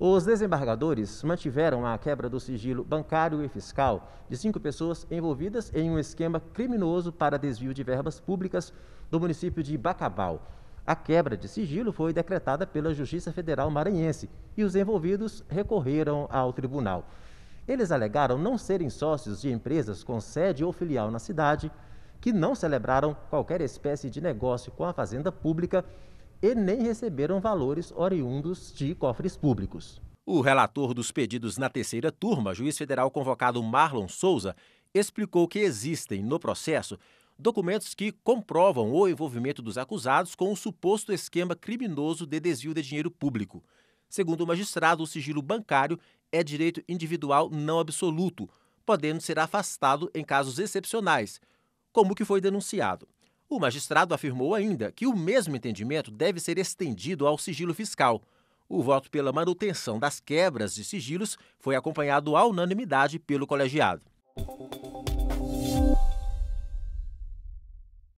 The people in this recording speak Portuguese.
Os desembargadores mantiveram a quebra do sigilo bancário e fiscal de cinco pessoas envolvidas em um esquema criminoso para desvio de verbas públicas do município de Bacabal. A quebra de sigilo foi decretada pela Justiça Federal Maranhense e os envolvidos recorreram ao tribunal. Eles alegaram não serem sócios de empresas com sede ou filial na cidade, que não celebraram qualquer espécie de negócio com a Fazenda Pública e nem receberam valores oriundos de cofres públicos. O relator dos pedidos na terceira turma, juiz federal convocado Marlon Souza, explicou que existem no processo documentos que comprovam o envolvimento dos acusados com o suposto esquema criminoso de desvio de dinheiro público. Segundo o magistrado, o sigilo bancário é direito individual não absoluto, podendo ser afastado em casos excepcionais, como o que foi denunciado. O magistrado afirmou ainda que o mesmo entendimento deve ser estendido ao sigilo fiscal. O voto pela manutenção das quebras de sigilos foi acompanhado à unanimidade pelo colegiado.